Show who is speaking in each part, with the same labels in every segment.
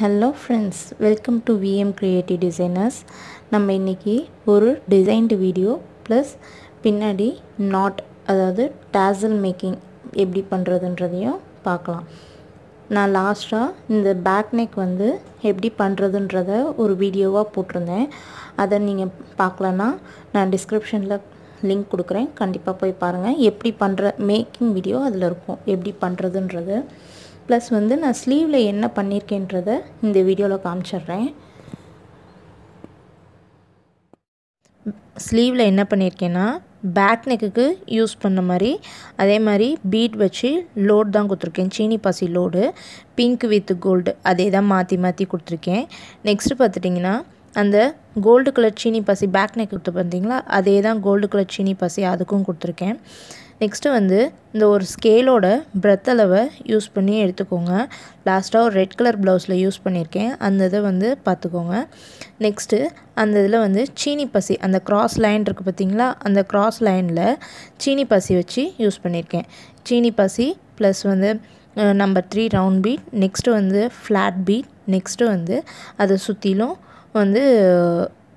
Speaker 1: hello friends welcome to VM creative designers நம்ம இன்றைக்கி ஒரு டிசைன்டு வீடியோ ப்ளஸ் பின்னாடி நாட் அதாவது டேசல் மேக்கிங் எப்படி பண்ணுறதுன்றதையும் பார்க்கலாம் நான் லாஸ்ட்டாக இந்த பேக் நெக் வந்து எப்படி பண்ணுறதுன்றத ஒரு வீடியோவாக போட்டிருந்தேன் அதை நீங்கள் பார்க்கலன்னா நான் டிஸ்கிரிப்ஷனில் லிங்க் கொடுக்குறேன் கண்டிப்பாக போய் பாருங்கள் எப்படி பண்ணுற மேக்கிங் வீடியோ அதில் இருக்கும் எப்படி பண்ணுறதுன்றது ப்ளஸ் வந்து நான் ஸ்லீவில் என்ன பண்ணியிருக்கேன்றதை இந்த வீடியோவில் காமிச்சிட்றேன் ஸ்லீவில் என்ன பண்ணியிருக்கேன்னா பேக் நெக்குக்கு யூஸ் பண்ண மாதிரி அதே மாதிரி பீட் வச்சு லோட் தான் கொடுத்துருக்கேன் சீனி பாசி லோடு பிங்க் வித் கோல்டு அதே தான் மாற்றி மாற்றி கொடுத்துருக்கேன் நெக்ஸ்ட்டு பார்த்துட்டிங்கன்னா அந்த கோல்டு கலர் சீனி பசி பேக் நெக் கொடுத்து பார்த்தீங்களா அதே தான் கோல்டு கலர் சீனி பசி அதுக்கும் கொடுத்துருக்கேன் நெக்ஸ்ட்டு வந்து இந்த ஒரு ஸ்கேலோட பிரெத் அளவை யூஸ் பண்ணி எடுத்துக்கோங்க லாஸ்ட்டாக ஒரு ரெட் கலர் ப்ளவுஸில் யூஸ் பண்ணியிருக்கேன் அந்த இதை வந்து பார்த்துக்கோங்க நெக்ஸ்ட்டு அந்த இதில் வந்து சீனி பசி அந்த க்ராஸ் லைன் இருக்குது பார்த்திங்களா அந்த க்ராஸ் லைனில் சீனி பசி வச்சு யூஸ் பண்ணியிருக்கேன் சீனி பசி ப்ளஸ் வந்து number three round bead next வந்து ஃப்ளாட் பீட் நெக்ஸ்ட்டு வந்து அதை சுற்றிலும் வந்து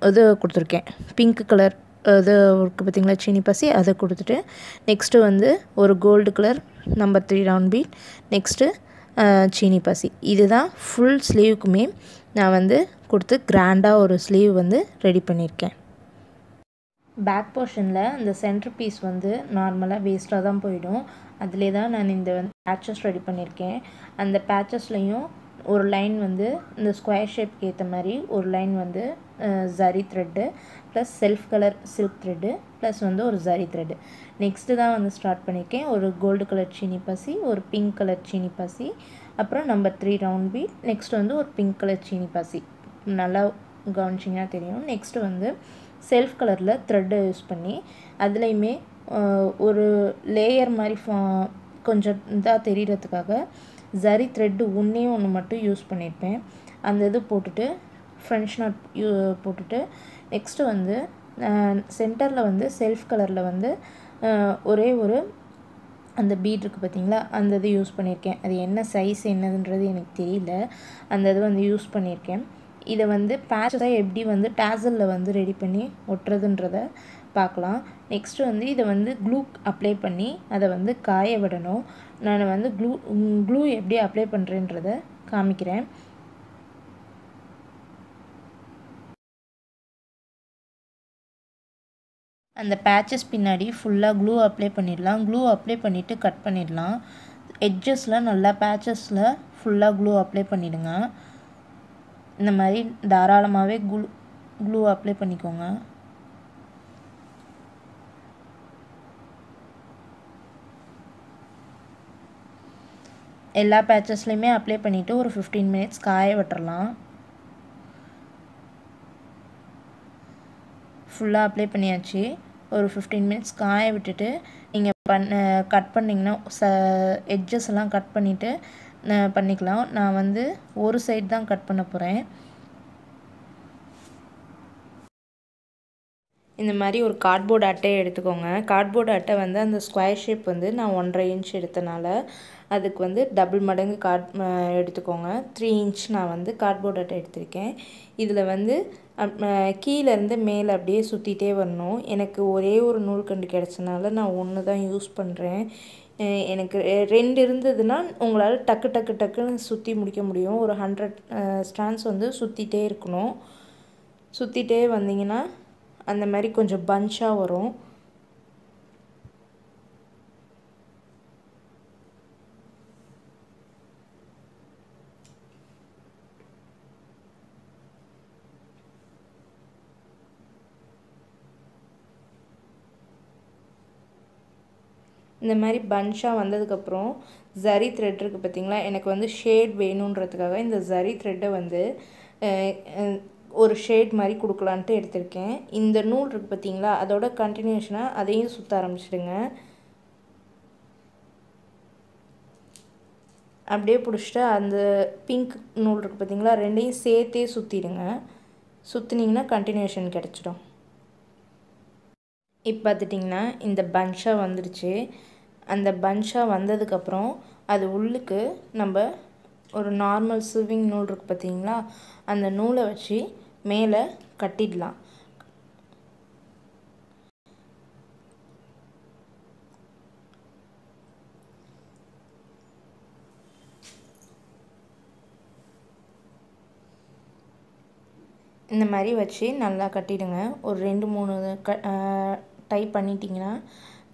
Speaker 1: இது கொடுத்துருக்கேன் பிங்க் கலர் இது இருக்குது பார்த்திங்களா சீனி பசி அதை கொடுத்துட்டு நெக்ஸ்ட்டு வந்து ஒரு gold colour number three round bead next சீனி பசி இதுதான் ஃபுல் ஸ்லீவுக்குமே நான் வந்து கொடுத்து கிராண்டாக ஒரு ஸ்லீவ் வந்து ரெடி பண்ணியிருக்கேன் பேக் போர்ஷனில் இந்த சென்டர் பீஸ் வந்து நார்மலாக வேஸ்ட்டாக தான் போயிடும் அதிலே தான் நான் இந்த பேச்சஸ் ரெடி பண்ணியிருக்கேன் அந்த பேச்சஸ்லேயும் ஒரு லைன் வந்து இந்த ஸ்கொயர் ஷேப்க்கு ஏற்ற மாதிரி ஒரு லைன் வந்து zari thread plus self colour silk thread plus வந்து ஒரு ஜரி த்ரெட்டு நெக்ஸ்ட்டு தான் வந்து ஸ்டார்ட் பண்ணியிருக்கேன் ஒரு கோல்டு கலர் சீனி பசி ஒரு பிங்க் கலர் சீனி பசி அப்புறம் number three round bead next வந்து ஒரு பிங்க் கலர் சீனி பசி நல்லா கவனிச்சிங்கன்னா தெரியும் நெக்ஸ்ட்டு வந்து செல்ஃப் கலரில் த்ரெட்டை யூஸ் பண்ணி அதுலேயுமே ஒரு லேயர் மாதிரி ஃபா கொஞ்சம் இதாக தெரியறதுக்காக ஜரி த்ரெட்டு ஒன்றே ஒன்று மட்டும் யூஸ் பண்ணியிருப்பேன் அந்த இது போட்டுட்டு ஃப்ரெண்ட் நாட் யூ போட்டுட்டு நெக்ஸ்ட்டு வந்து சென்டரில் வந்து செல்ஃப் கலரில் வந்து ஒரே ஒரு அந்த பீட் இருக்குது பார்த்தீங்களா அந்த இது யூஸ் பண்ணியிருக்கேன் அது என்ன சைஸ் என்னதுன்றது எனக்கு தெரியல அந்த இது வந்து யூஸ் பண்ணியிருக்கேன் இதை வந்து பேட்சாக எப்படி வந்து டேசலில் வந்து ரெடி பண்ணி ஒட்டுறதுன்றத பார்க்கலாம் நெக்ஸ்ட்டு வந்து இதை வந்து க்ளூ அப்ளை பண்ணி அதை வந்து காய விடணும் நான் வந்து க்ளூ க்ளூ எப்படி அப்ளை பண்ணுறேன்றதை காமிக்கிறேன் அந்த பேச்சஸ் பின்னாடி ஃபுல்லாக க்ளூ அப்ளை பண்ணிடலாம் க்ளூ அப்ளை பண்ணிவிட்டு கட் பண்ணிடலாம் எட்ஜஸில் நல்லா பேச்சஸில் ஃபுல்லாக க்ளூ அப்ளை பண்ணிவிடுங்க இந்த மாதிரி தாராளமாகவே க்ளூ க்ளூ அப்ளை பண்ணிக்கோங்க எல்லா பேச்சஸ்லையுமே அப்ளை பண்ணிவிட்டு ஒரு ஃபிஃப்டீன் மினிட்ஸ் காய விட்டுறலாம் ஃபுல்லாக அப்ளை பண்ணியாச்சு ஒரு ஃபிஃப்டீன் மினிட்ஸ் காய விட்டுட்டு நீங்கள் பண்ண கட் பண்ணிங்கன்னா ச எட்ஜஸ் எல்லாம் கட் பண்ணிவிட்டு பண்ணிக்கலாம் நான் வந்து ஒரு சைடு தான் கட் பண்ண போகிறேன் இந்த மாதிரி ஒரு கார்ட்போர்ட் அட்டையை எடுத்துக்கோங்க கார்ட்போர்டு அட்டை வந்து அந்த ஸ்கொயர் ஷேப் வந்து நான் ஒன்றரை இன்ச் எடுத்தனால அதுக்கு வந்து டபுள் மடங்கு கார்ட் எடுத்துக்கோங்க த்ரீ இன்ச் நான் வந்து கார்ட்போர்ட் அட்டை எடுத்திருக்கேன் இதில் வந்து கீழேருந்து மேலே அப்படியே சுற்றிட்டே வரணும் எனக்கு ஒரே ஒரு நூல்கண்டு கிடச்சனால நான் ஒன்று தான் யூஸ் பண்ணுறேன் எனக்கு ரெண்டு இருந்ததுன்னா உங்களால் டக்கு டக்கு டக்குன்னு சுற்றி முடிக்க முடியும் ஒரு ஹண்ட்ரட் ஸ்டாண்ட்ஸ் வந்து சுற்றிட்டே இருக்கணும் சுற்றிட்டே வந்தீங்கன்னா அந்த மாதிரி கொஞ்சம் பஞ்சாக வரும் இந்த மாதிரி பன்ஷாக வந்ததுக்கப்புறம் ஜரி த்ரெட் இருக்குது பார்த்திங்களா எனக்கு வந்து ஷேட் வேணுன்றதுக்காக இந்த ஜரி த்ரெட்டை வந்து ஒரு ஷேட் மாதிரி கொடுக்கலான்ட்டு எடுத்திருக்கேன் இந்த நூல் இருக்குது பார்த்திங்களா அதோட கண்டினியூஷனாக அதையும் சுற்ற ஆரம்பிச்சிடுங்க அப்படியே பிடிச்சிட்டு அந்த பிங்க் நூல் இருக்குது பார்த்திங்களா ரெண்டையும் சேர்த்தே சுற்றிடுங்க சுற்றினீங்கன்னா கண்டினியூஷன் கிடச்சிடும் இப்போ பார்த்துட்டிங்கன்னா இந்த பன்ஷா வந்துடுச்சு அந்த பஞ்சாக வந்ததுக்கப்புறம் அது உள்ளுக்கு நம்ம ஒரு நார்மல் சுவிங் நூல் இருக்குது பார்த்தீங்களா அந்த நூலை வச்சு மேலே கட்டிடலாம் இந்த மாதிரி வச்சு நல்லா கட்டிடுங்க ஒரு ரெண்டு மூணு க டைப் பண்ணிட்டிங்கன்னா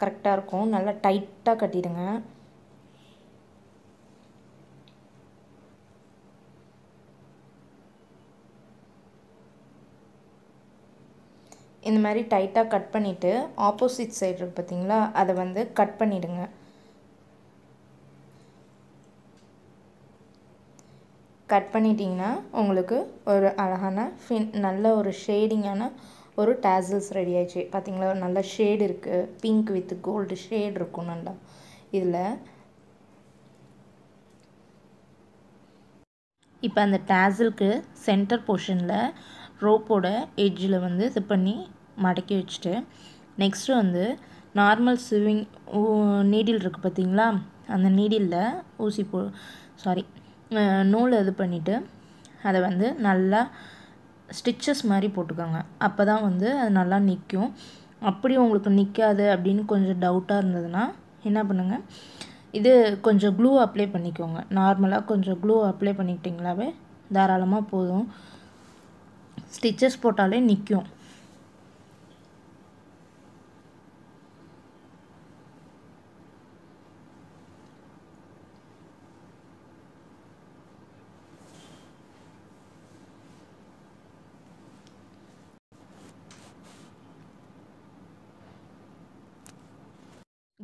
Speaker 1: கரெக்டாக இருக்கும் நல்லா டைட்டாக கட்டிடுங்க இந்த மாதிரி டைட்டாக கட் பண்ணிவிட்டு ஆப்போசிட் சைடு இருக்குது பார்த்தீங்களா அதை வந்து கட் பண்ணிவிடுங்க கட் பண்ணிட்டிங்கன்னா உங்களுக்கு ஒரு அழகான ஃபின் நல்ல ஒரு ஷேடிங்கான ஒரு டேசல்ஸ் ரெடி ஆயிடுச்சு பார்த்திங்களா நல்ல ஷேடு இருக்குது பிங்க் வித் கோல்டு ஷேடு இருக்கும் நல்லா இதில் இப்போ அந்த டேசலுக்கு சென்டர் போர்ஷனில் ரோப்போட எட்ஜில் வந்து இது பண்ணி மடக்கி வச்சுட்டு நெக்ஸ்ட்டு வந்து நார்மல் ஸ்விங் நீடில் இருக்குது பார்த்தீங்களா அந்த நீடிலில் ஊசி போ சாரி நூலை இது பண்ணிவிட்டு அதை வந்து நல்லா ஸ்டிச்சஸ் மாதிரி போட்டுக்கோங்க அப்போ தான் வந்து அது நல்லா நிற்கும் அப்படி உங்களுக்கு நிற்காது அப்படின்னு கொஞ்சம் டவுட்டாக இருந்ததுன்னா என்ன பண்ணுங்கள் இது கொஞ்சம் க்ளூ அப்ளை பண்ணிக்கோங்க நார்மலாக கொஞ்சம் க்ளூ அப்ளை பண்ணிக்கிட்டிங்களாவே தாராளமாக போதும் ஸ்டிச்சஸ் போட்டாலே நிற்கும்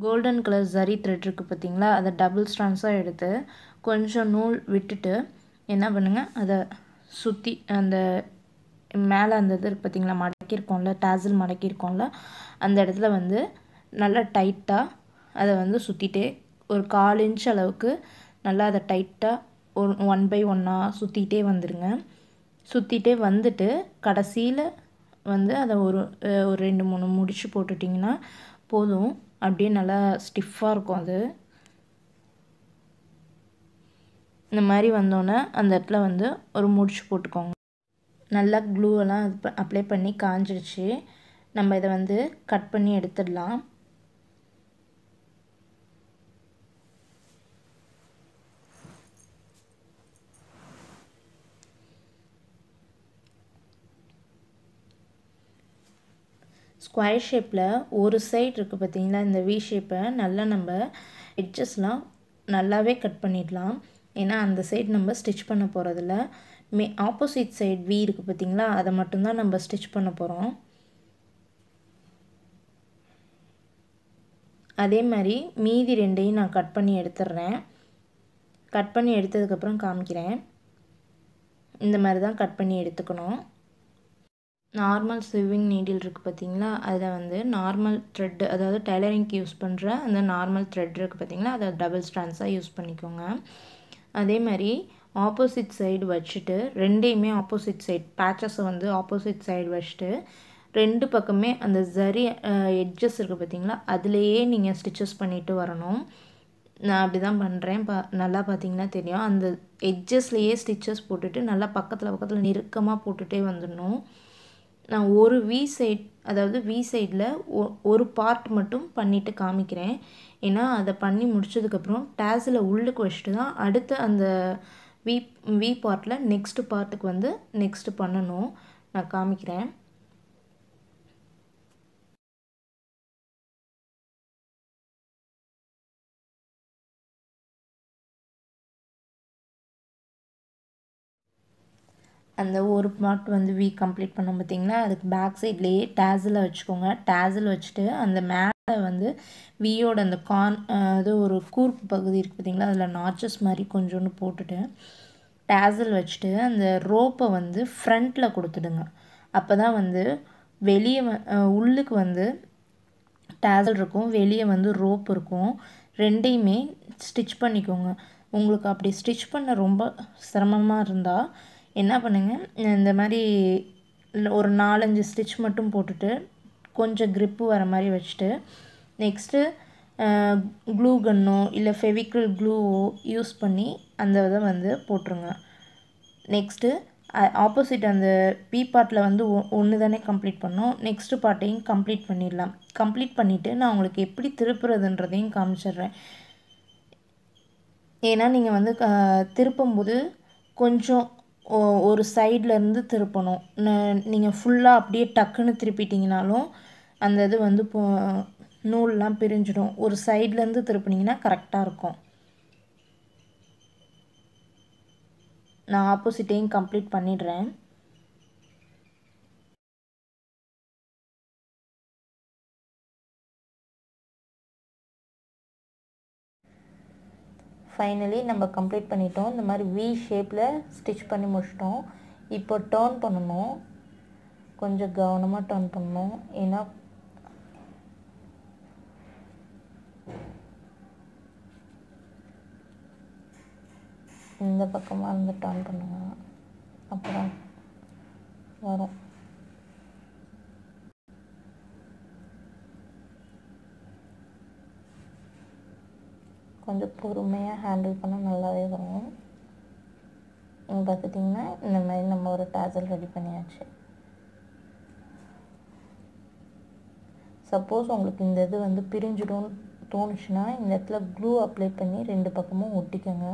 Speaker 1: கோல்டன் கலர் ஜரி த்ரெட் இருக்குது பார்த்தீங்களா அதை டபுள் ஸ்டான்ஸாக எடுத்து கொஞ்சம் நூல் விட்டுட்டு என்ன பண்ணுங்கள் அதை சுற்றி அந்த மேலே அந்த இது இருக்குது பார்த்திங்களா மடக்கியிருக்கோம்ல டேசில் மடக்கியிருக்கோம்ல அந்த இடத்துல வந்து நல்லா டைட்டாக அதை வந்து சுற்றிட்டே ஒரு கால் இன்ச் அளவுக்கு நல்லா அதை டைட்டாக ஒரு ஒன் பை ஒன்னாக சுற்றிட்டே வந்துடுங்க சுற்றிட்டே வந்துட்டு கடைசியில் வந்து அதை ஒரு ஒரு ரெண்டு மூணு முடிச்சு போட்டுட்டிங்கன்னா போதும் அப்படியே நல்லா ஸ்டிஃபாக இருக்கும் அது இந்த மாதிரி வந்தோன்னே அந்த இடத்துல வந்து ஒரு முடிச்சு போட்டுக்கோங்க நல்லா க்ளூவெல்லாம் அப்ளை பண்ணி காஞ்சிடுச்சு நம்ம இதை வந்து கட் பண்ணி எடுத்துடலாம் ஸ்கொயர் ஷேப்பில் ஒரு சைடு இருக்குது பார்த்திங்களா இந்த வி ஷேப்பை நல்லா நம்ம எட்ஜஸ்லாம் நல்லாவே கட் பண்ணிடலாம் ஏன்னா அந்த சைடு நம்ம ஸ்டிச் பண்ண போகிறதில்ல மே ஆப்போசிட் சைடு வி இருக்குது பார்த்திங்களா அதை மட்டும்தான் நம்ம ஸ்டிச் பண்ண போகிறோம் அதே மாதிரி மீதி ரெண்டையும் நான் கட் பண்ணி எடுத்துடுறேன் கட் பண்ணி எடுத்ததுக்கப்புறம் காமிக்கிறேன் இந்த மாதிரி தான் கட் பண்ணி எடுத்துக்கணும் நார்மல் சிவிங் நீடில் இருக்குது பார்த்தீங்களா அதில் வந்து நார்மல் த்ரெட்டு அதாவது டைலரிங்க்கு யூஸ் பண்ணுற அந்த நார்மல் த்ரெட் இருக்குது பார்த்திங்களா அதை டபுள் ஸ்டான்ஸாக யூஸ் பண்ணிக்கோங்க அதே மாதிரி ஆப்போசிட் சைடு வச்சுட்டு ரெண்டையுமே ஆப்போசிட் சைடு பேச்சஸை வந்து ஆப்போசிட் சைடு வச்சுட்டு ரெண்டு பக்கமே அந்த ஜரி எட்ஜஸ் இருக்குது பார்த்தீங்களா அதுலேயே நீங்கள் ஸ்டிச்சஸ் பண்ணிட்டு வரணும் நான் அப்படி தான் பண்ணுறேன் பா நல்லா பார்த்தீங்கன்னா தெரியும் அந்த எட்ஜஸ்லேயே ஸ்டிச்சஸ் போட்டுட்டு நல்லா பக்கத்தில் பக்கத்தில் நெருக்கமாக போட்டுகிட்டே வந்துடணும் நான் ஒரு வி சைட் அதாவது வி சைடில் ஒ ஒரு பார்ட் மட்டும் பண்ணிவிட்டு காமிக்கிறேன் ஏன்னா அதை பண்ணி முடித்ததுக்கப்புறம் டேஸில் உள்ளுக்கு வச்சுட்டு தான் அடுத்த அந்த வி வி பார்ட்டில் நெக்ஸ்ட்டு பார்ட்டுக்கு வந்து நெக்ஸ்ட்டு பண்ணணும் நான் காமிக்கிறேன் அந்த ஒரு பார்ட் வந்து வி கம்ப்ளீட் பண்ணோம் பார்த்திங்கன்னா அதுக்கு பேக் சைட்லேயே டேசில் வச்சுக்கோங்க டேசில் வச்சுட்டு அந்த மேலே வந்து வீயோட அந்த கார் அது ஒரு கூர்ப்பு பகுதி இருக்குது பார்த்திங்களா அதில் நாச்சஸ் மாதிரி கொஞ்சோண்டு போட்டுட்டு டேசில் வச்சுட்டு அந்த ரோப்பை வந்து ஃப்ரண்ட்டில் கொடுத்துடுங்க அப்போ தான் வந்து வெளியே வ உள்ளுக்கு வந்து டேசல் இருக்கும் வெளியே வந்து ரோப் இருக்கும் ரெண்டையுமே ஸ்டிச் பண்ணிக்கோங்க உங்களுக்கு அப்படி ஸ்டிச் பண்ண ரொம்ப சிரமமாக இருந்தால் என்ன பண்ணுங்கள் இந்த மாதிரி ஒரு நாலஞ்சு ஸ்டிச் மட்டும் போட்டுட்டு கொஞ்சம் க்ரிப்பு வர மாதிரி வச்சுட்டு நெக்ஸ்ட்டு க்ளூ கன்னோ இல்லை ஃபெவிக்ரில் க்ளூவோ யூஸ் பண்ணி அந்த இதை வந்து போட்டுருங்க நெக்ஸ்ட்டு ஆப்போசிட் அந்த பி பார்ட்டில் வந்து ஒ ஒன்று தானே கம்ப்ளீட் பண்ணோம் நெக்ஸ்ட்டு பார்ட்டையும் கம்ப்ளீட் பண்ணிடலாம் கம்ப்ளீட் பண்ணிவிட்டு நான் உங்களுக்கு எப்படி திருப்புறதுன்றதையும் காமிச்சிடுறேன் ஏன்னா நீங்கள் வந்து திருப்பும்போது கொஞ்சம் ஒரு சைட்லேருந்து திருப்பணும் நீங்கள் ஃபுல்லாக அப்படியே டக்குன்னு திருப்பிட்டிங்கனாலும் அந்த இது வந்து போ நூல்லாம் பிரிஞ்சிடும் ஒரு சைட்லேருந்து திருப்பினீங்கன்னா கரெக்டாக இருக்கும் நான் ஆப்போசிட்டையும் கம்ப்ளீட் பண்ணிடுறேன் ஃபைனலி நம்ம கம்ப்ளீட் பண்ணிட்டோம் இந்த மாதிரி வி ஷேப்பில் ஸ்டிச் பண்ணி முடிச்சிட்டோம் இப்போ டேர்ன் பண்ணணும் கொஞ்சம் கவனமாக டேர்ன் பண்ணணும் ஏன்னா இந்த பக்கமாக இருந்து டேர்ன் பண்ணுங்க அப்புறம் வரும் கொஞ்சம் பொறுமையாக ஹேண்டில் பண்ணால் நல்லாவே வரும் பார்த்துட்டிங்கன்னா இந்த மாதிரி நம்ம ஒரு டாசல் ரெடி பண்ணியாச்சு சப்போஸ் உங்களுக்கு இந்த இது வந்து பிரிஞ்சிடும் தோணுச்சுன்னா இந்த இடத்துல க்ளூ அப்ளை பண்ணி ரெண்டு பக்கமும் ஒட்டிக்கோங்க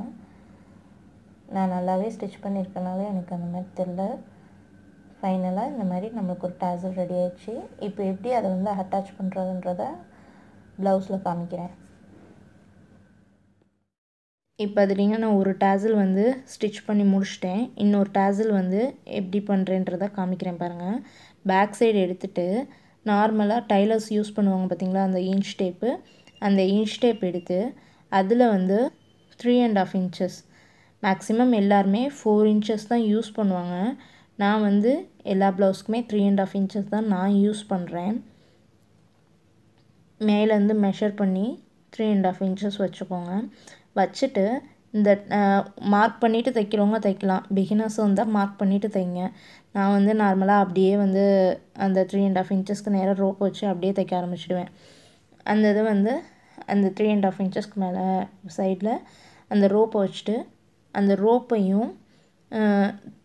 Speaker 1: நான் நல்லாவே ஸ்டிச் பண்ணியிருக்கனால எனக்கு அந்த மாதிரி தெரில ஃபைனலாக இந்த மாதிரி நம்மளுக்கு ஒரு டேசல் ரெடி ஆயிடுச்சு இப்போ எப்படி அதை வந்து அட்டாச் பண்ணுறதுன்றத ப்ளவுஸில் காமிக்கிறேன் இப்போ அதுலிங்க நான் ஒரு டேசில் வந்து ஸ்டிச் பண்ணி முடிச்சிட்டேன் இன்னொரு டேசில் வந்து எப்படி பண்ணுறேன்றதை காமிக்கிறேன் பாருங்கள் பேக் சைடு எடுத்துகிட்டு நார்மலாக டைலர்ஸ் யூஸ் பண்ணுவாங்க பார்த்திங்களா அந்த இன்ச் டேப்பு அந்த இன்ச் டேப் எடுத்து அதில் வந்து three and half inches maximum எல்லாருமே ஃபோர் இன்ச்சஸ் தான் யூஸ் பண்ணுவாங்க நான் வந்து எல்லா ப்ளவுஸ்க்குமே த்ரீ அண்ட் ஆஃப் இன்ச்சஸ் தான் நான் யூஸ் பண்ணுறேன் மேலேருந்து மெஷர் பண்ணி த்ரீ அண்ட் ஆஃப் இன்ச்சஸ் வச்சுக்கோங்க வச்சுட்டு இந்த மார்க் பண்ணிவிட்டு தைக்கிறவங்க தைக்கலாம் பிகினர்ஸும் இருந்தால் மார்க் பண்ணிவிட்டு தைங்க நான் வந்து நார்மலாக அப்படியே வந்து அந்த த்ரீ அண்ட் ஆஃப் இன்ச்சஸ்க்கு நேராக ரோப் வச்சு அப்படியே தைக்க ஆரம்பிச்சிடுவேன் அந்த இது வந்து அந்த த்ரீ அண்ட் ஆஃப் இன்ச்சஸ்க்கு மேலே சைடில் அந்த ரோப்பை வச்சுட்டு அந்த ரோப்பையும்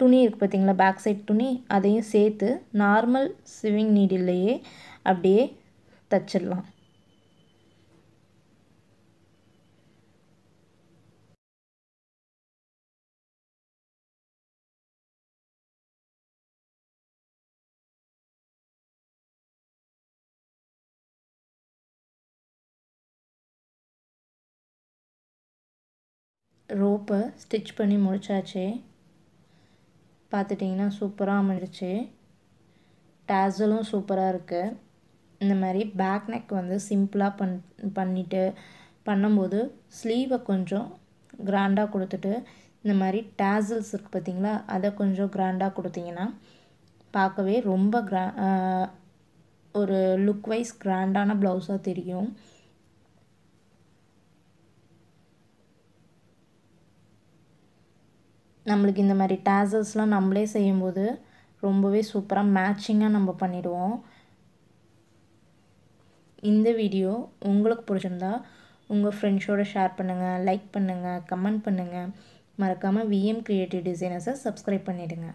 Speaker 1: துணி இருக்குது பார்த்திங்களா பேக் சைட் துணி அதையும் சேர்த்து நார்மல் சிவிங் நீடில்லையே அப்படியே தச்சிடலாம் ரோப்பை ஸ்டிச் பண்ணி முடித்தாச்சு பார்த்துட்டிங்கன்னா சூப்பராக அமைஞ்சிச்சு டேசலும் சூப்பராக இருக்குது இந்த மாதிரி பேக் நெக் வந்து சிம்பிளாக பண் பண்ணிவிட்டு பண்ணும்போது ஸ்லீவை கொஞ்சம் கிராண்டாக கொடுத்துட்டு இந்த மாதிரி டேசல்ஸ் இருக்குது பார்த்திங்களா அதை கொஞ்சம் கிராண்டாக கொடுத்திங்கன்னா பார்க்கவே ரொம்ப கிரா ஒரு லுக் வைஸ் கிராண்டான ப்ளவுஸாக தெரியும் நம்மளுக்கு இந்த மாதிரி டேசல்ஸ்லாம் நம்மளே செய்யும்போது ரொம்பவே சூப்பராக மேட்சிங்காக நம்ம பண்ணிடுவோம் இந்த வீடியோ உங்களுக்கு பிடிச்சிருந்தா உங்கள் ஃப்ரெண்ட்ஸோடு ஷேர் பண்ணுங்கள் லைக் பண்ணுங்கள் கமெண்ட் பண்ணுங்கள் மறக்காமல் விஎம் க்ரியேட்டிவ் டிசைனர்ஸை சப்ஸ்கிரைப் பண்ணிவிடுங்க